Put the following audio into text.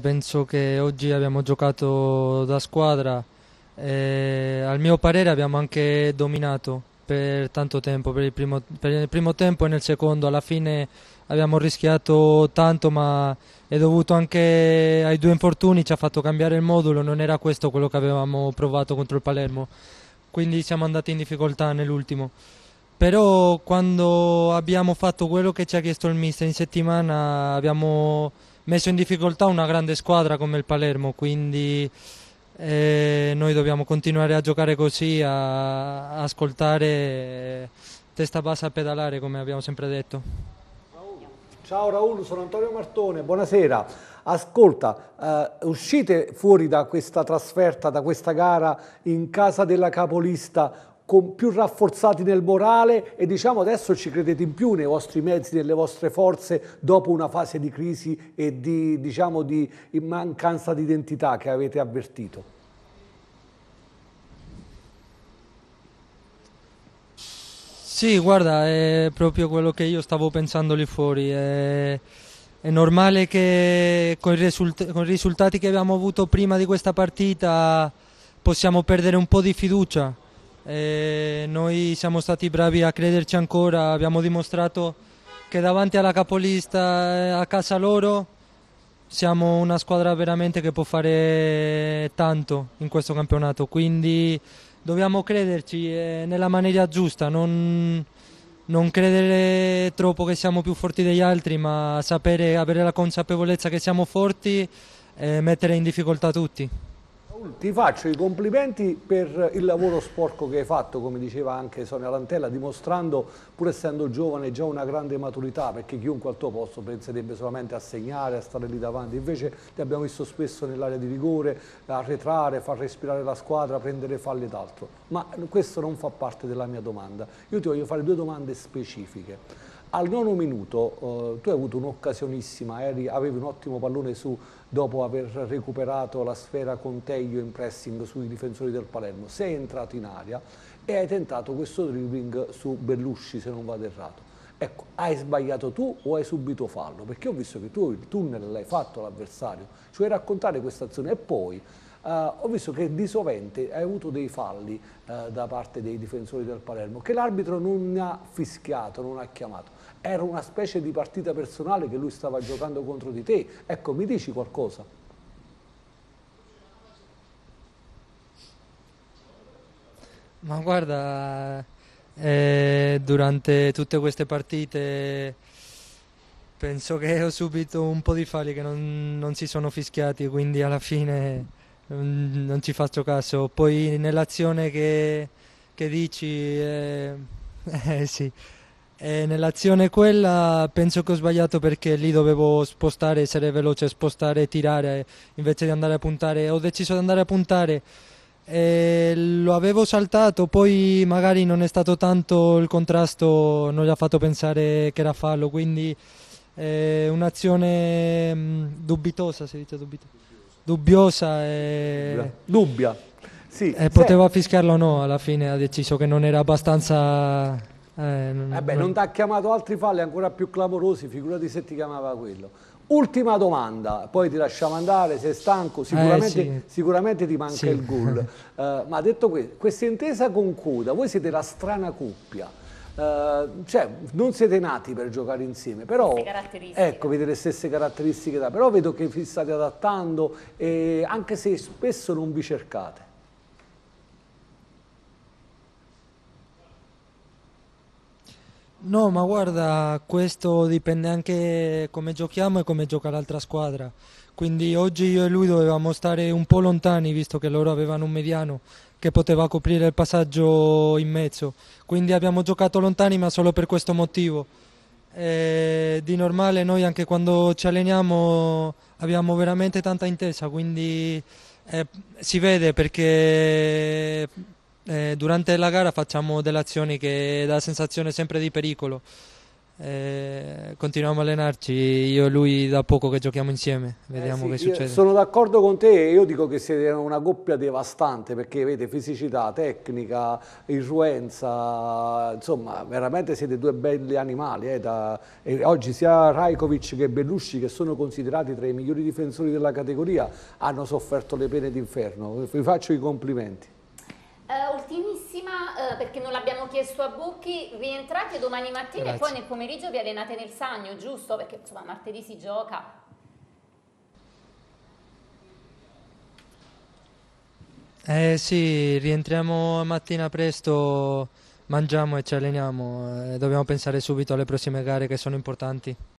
Penso che oggi abbiamo giocato da squadra e al mio parere abbiamo anche dominato per tanto tempo, per il, primo, per il primo tempo e nel secondo. Alla fine abbiamo rischiato tanto ma è dovuto anche ai due infortuni, ci ha fatto cambiare il modulo, non era questo quello che avevamo provato contro il Palermo, quindi siamo andati in difficoltà nell'ultimo però quando abbiamo fatto quello che ci ha chiesto il mister in settimana abbiamo messo in difficoltà una grande squadra come il Palermo, quindi eh, noi dobbiamo continuare a giocare così, a, a ascoltare, eh, testa bassa a pedalare come abbiamo sempre detto. Ciao Raul, sono Antonio Martone, buonasera. Ascolta, eh, uscite fuori da questa trasferta, da questa gara in casa della capolista con, più rafforzati nel morale e diciamo adesso ci credete in più nei vostri mezzi, nelle vostre forze dopo una fase di crisi e di, diciamo, di mancanza di identità che avete avvertito? Sì, guarda, è proprio quello che io stavo pensando lì fuori. È, è normale che con i, risult con i risultati che abbiamo avuto prima di questa partita possiamo perdere un po' di fiducia eh, noi siamo stati bravi a crederci ancora, abbiamo dimostrato che davanti alla capolista eh, a casa loro siamo una squadra veramente che può fare tanto in questo campionato, quindi dobbiamo crederci eh, nella maniera giusta, non, non credere troppo che siamo più forti degli altri, ma sapere, avere la consapevolezza che siamo forti e eh, mettere in difficoltà tutti. Ti faccio i complimenti per il lavoro sporco che hai fatto, come diceva anche Sonia Lantella, dimostrando, pur essendo giovane, già una grande maturità, perché chiunque al tuo posto penserebbe solamente a segnare, a stare lì davanti. Invece ti abbiamo visto spesso nell'area di rigore, arretrare, far respirare la squadra, prendere falli ed altro. Ma questo non fa parte della mia domanda. Io ti voglio fare due domande specifiche. Al nono minuto eh, tu hai avuto un'occasionissima, avevi un ottimo pallone su dopo aver recuperato la sfera con Teglio in pressing sui difensori del Palermo. Sei entrato in aria e hai tentato questo dribbling su Bellusci se non vado errato. Ecco, hai sbagliato tu o hai subito fallo? Perché ho visto che tu il tunnel l'hai fatto all'avversario. Cioè raccontare questa azione e poi eh, ho visto che di sovente hai avuto dei falli eh, da parte dei difensori del Palermo che l'arbitro non ha fischiato, non ha chiamato. Era una specie di partita personale che lui stava giocando contro di te. Ecco, mi dici qualcosa? Ma guarda, eh, durante tutte queste partite penso che ho subito un po' di falli che non, non si sono fischiati, quindi alla fine Ehm, non ci faccio caso. Poi nell'azione che, che dici, eh, eh sì, eh, nell'azione quella penso che ho sbagliato perché lì dovevo spostare, essere veloce, spostare, tirare invece di andare a puntare. Ho deciso di andare a puntare. Eh, lo avevo saltato, poi magari non è stato tanto il contrasto, non gli ha fatto pensare che era fallo, quindi eh, un'azione mm, dubitosa, si dice dubitosa dubbiosa e... Dubbia. Sì, e poteva se... fischiarlo o no, alla fine ha deciso che non era abbastanza... Eh, non, eh beh, non ti ha chiamato altri falli ancora più clamorosi, figurati se ti chiamava quello. Ultima domanda, poi ti lasciamo andare, sei stanco, eh, sicuramente, eh sì. sicuramente ti manca sì. il gol. uh, eh, ma detto questo, questa intesa con Coda, voi siete la strana coppia. Eh, cioè, non siete nati per giocare insieme, però ecco, avete le stesse caratteristiche, però vedo che vi state adattando, anche se spesso non vi cercate. No, ma guarda, questo dipende anche come giochiamo e come gioca l'altra squadra. Quindi oggi io e lui dovevamo stare un po' lontani, visto che loro avevano un mediano che poteva coprire il passaggio in mezzo. Quindi abbiamo giocato lontani, ma solo per questo motivo. E di normale noi anche quando ci alleniamo abbiamo veramente tanta intesa, quindi eh, si vede perché eh, durante la gara facciamo delle azioni che dà sensazione sempre di pericolo. Eh, continuiamo a allenarci, io e lui da poco che giochiamo insieme, eh vediamo eh sì, che succede. Sono d'accordo con te io dico che siete una coppia devastante perché avete fisicità, tecnica, irruenza insomma veramente siete due belli animali. Eh, da, oggi sia Rajkovic che Bellusci che sono considerati tra i migliori difensori della categoria hanno sofferto le pene d'inferno, vi faccio i complimenti. Uh, ultimissima, uh, perché non l'abbiamo chiesto a Bucchi, rientrate domani mattina Grazie. e poi nel pomeriggio vi allenate nel Sagno, giusto? Perché insomma martedì si gioca. Eh sì, rientriamo mattina presto, mangiamo e ci alleniamo, eh, dobbiamo pensare subito alle prossime gare che sono importanti.